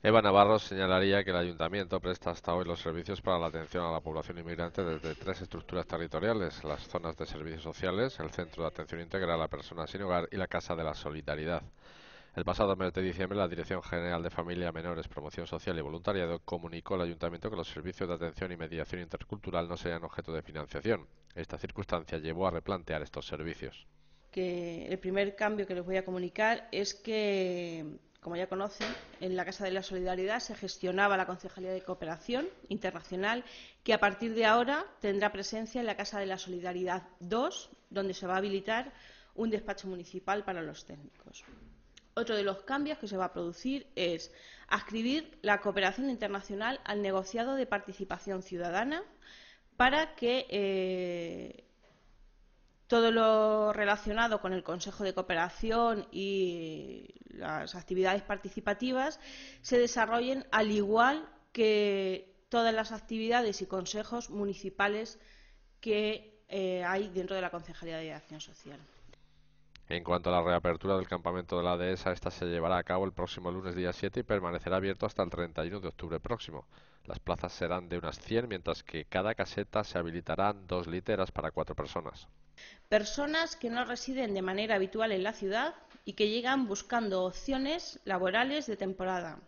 Eva Navarro señalaría que el Ayuntamiento presta hasta hoy los servicios para la atención a la población inmigrante desde tres estructuras territoriales, las zonas de servicios sociales, el Centro de Atención Integral a la Persona sin Hogar y la Casa de la Solidaridad. El pasado mes de diciembre, la Dirección General de Familia, Menores, Promoción Social y Voluntariado comunicó al Ayuntamiento que los servicios de atención y mediación intercultural no serían objeto de financiación. Esta circunstancia llevó a replantear estos servicios. el primer cambio que les voy a comunicar es que como ya conocen, en la Casa de la Solidaridad se gestionaba la Concejalía de Cooperación Internacional, que a partir de ahora tendrá presencia en la Casa de la Solidaridad 2, donde se va a habilitar un despacho municipal para los técnicos. Otro de los cambios que se va a producir es adscribir la cooperación internacional al negociado de participación ciudadana para que eh, todo lo relacionado con el Consejo de Cooperación y las actividades participativas se desarrollen al igual que todas las actividades y consejos municipales que eh, hay dentro de la Concejalía de Acción Social. En cuanto a la reapertura del campamento de la dehesa, esta se llevará a cabo el próximo lunes día 7 y permanecerá abierto hasta el 31 de octubre próximo. Las plazas serán de unas 100, mientras que cada caseta se habilitarán dos literas para cuatro personas. Personas que no residen de manera habitual en la ciudad y que llegan buscando opciones laborales de temporada,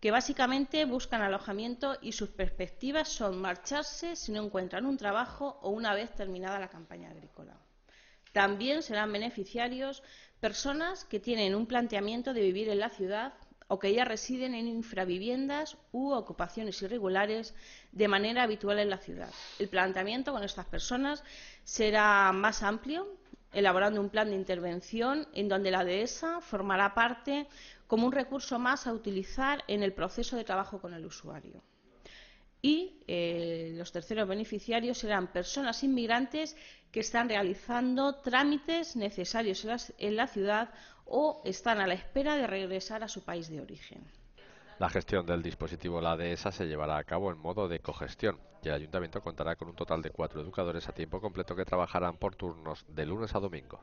que básicamente buscan alojamiento y sus perspectivas son marcharse si no encuentran un trabajo o una vez terminada la campaña agrícola. También serán beneficiarios personas que tienen un planteamiento de vivir en la ciudad o que ya residen en infraviviendas u ocupaciones irregulares de manera habitual en la ciudad. El planteamiento con estas personas será más amplio, elaborando un plan de intervención en donde la dehesa formará parte como un recurso más a utilizar en el proceso de trabajo con el usuario y eh, los terceros beneficiarios serán personas inmigrantes que están realizando trámites necesarios en, la ciudad o están a la espera de regresar a su país de origen. La gestión del dispositivo La Dehesa se llevará a cabo en modo de cogestión y el ayuntamiento contará con un total de cuatro educadores a tiempo completo que trabajarán por turnos de lunes a domingo.